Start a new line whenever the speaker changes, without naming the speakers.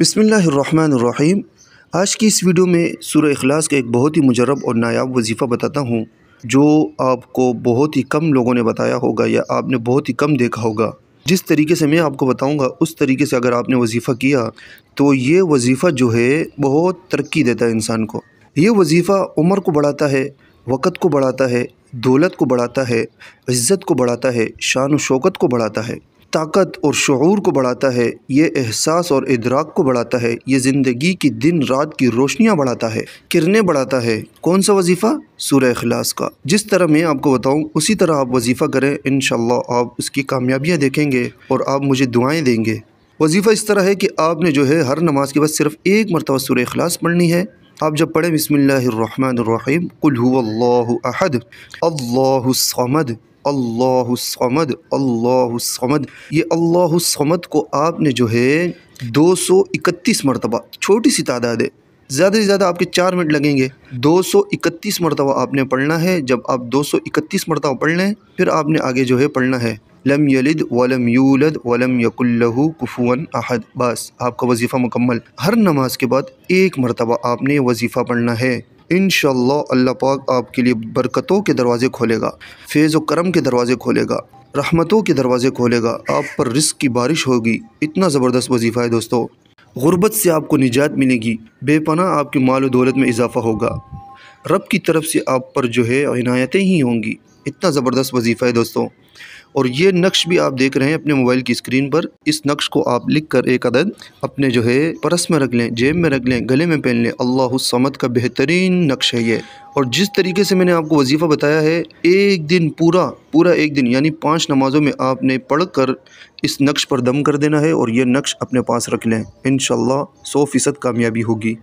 बसमीम आज की इस वीडियो में सूर्य अखलास का एक बहुत ही मुजरब और नायाब वजीफ़ा बताता हूँ जो आपको बहुत ही कम लोगों ने बताया होगा या आपने बहुत ही कम देखा होगा जिस तरीके से मैं आपको बताऊंगा उस तरीके से अगर आपने वजीफ़ा किया तो ये वजीफ़ा जो है बहुत तरक्की देता है इंसान को ये वजीफ़ा उम्र को बढ़ाता है वक़्त को बढ़ाता है दौलत को बढ़ाता है इज़्ज़त को बढ़ाता है शान शौकत को बढ़ाता है ताकत और शुरू को बढ़ाता है ये एहसास और इदराक को बढ़ाता है ये ज़िंदगी की दिन रात की रोशनियाँ बढ़ाता है किरने बढ़ाता है कौन सा वजीफ़ा सूर्य अखलास का जिस तरह मैं आपको बताऊँ उसी तरह आप वजीफ़ा करें इन आप उसकी कामयाबियाँ देखेंगे और आप मुझे दुआएँ देंगे वजीफ़ा इस तरह है कि आपने जो है हर नमाज के बाद सिर्फ़ एक मरतबा सूर्य अखलास पढ़नी है आप जब पढ़ें बसमीम कुल्हद अल्लाहमद अल्लाहमद अल्लाहमद ये अल्लाहमद को आपने जो है दो सौ इकतीस मरतबा छोटी सी तादाद है ज़्यादा से ज़्यादा आपके चार मिनट लगेंगे 231 मरतबा आपने पढ़ना है जब आप 231 मरतबा पढ़ लें फिर आपने आगे जो है पढ़ना है लम यलिद वलम यूलद वलम यकुल्लहु कुफुअन अहद बस आपका वजीफ़ा मुकम्मल हर नमाज के बाद एक मरतबा आपने वजीफ़ा पढ़ना है इन अल्लाह पाक आपके लिए बरकतों के दरवाज़े खोलेगा फैज़ व करम के दरवाज़े खोलेगा रहमतों के दरवाज़े खोलेगा आप पर रिस्क की बारिश होगी इतना ज़बरदस्त वजीफ़ा है दोस्तों गुर्बत से आपको निजात मिलेगी बेपना आपके माल दौलत में इजाफ़ा होगा रब की तरफ से आप पर जो है इनायतें ही होंगी इतना ज़बरदस्त वजीफ़ा है दोस्तों और ये नक्श भी आप देख रहे हैं अपने मोबाइल की स्क्रीन पर इस नक्श को आप लिख कर एक अदद अपने जो है परस में रख लें जेब में रख लें गले में पहन लें अल्लाह समद का बेहतरीन नक्श है ये और जिस तरीके से मैंने आपको वजीफ़ा बताया है एक दिन पूरा पूरा एक दिन यानी पांच नमाज़ों में आपने पढ़ कर इस नक्श पर दम कर देना है और यह नक्श अपने पास रख लें इन सौ फ़ीसद कामयाबी होगी